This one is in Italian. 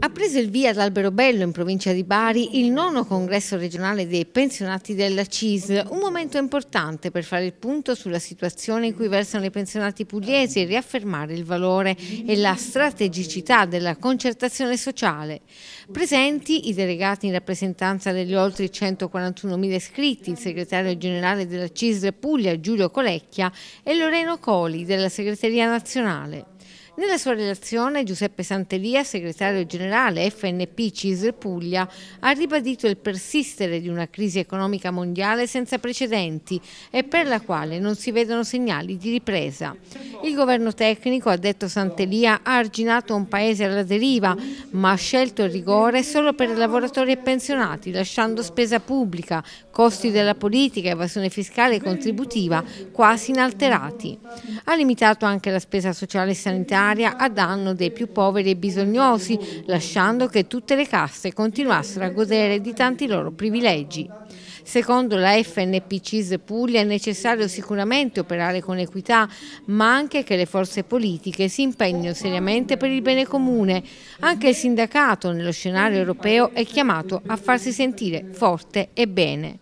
Ha preso il via ad Bello in provincia di Bari il nono congresso regionale dei pensionati della CIS, un momento importante per fare il punto sulla situazione in cui versano i pensionati pugliesi e riaffermare il valore e la strategicità della concertazione sociale. Presenti i delegati in rappresentanza degli oltre 141.000 iscritti, il segretario generale della CIS Puglia Giulio Colecchia e Loreno Coli della segreteria nazionale. Nella sua relazione Giuseppe Santelia, segretario generale FNP Cisr Puglia, ha ribadito il persistere di una crisi economica mondiale senza precedenti e per la quale non si vedono segnali di ripresa. Il governo tecnico, ha detto Santelia, ha arginato un paese alla deriva, ma ha scelto il rigore solo per lavoratori e pensionati, lasciando spesa pubblica, costi della politica, evasione fiscale e contributiva quasi inalterati. Ha limitato anche la spesa sociale e sanitaria a danno dei più poveri e bisognosi, lasciando che tutte le casse continuassero a godere di tanti loro privilegi. Secondo la FNPCIS Puglia è necessario sicuramente operare con equità, ma anche che le forze politiche si impegnino seriamente per il bene comune. Anche il sindacato nello scenario europeo è chiamato a farsi sentire forte e bene.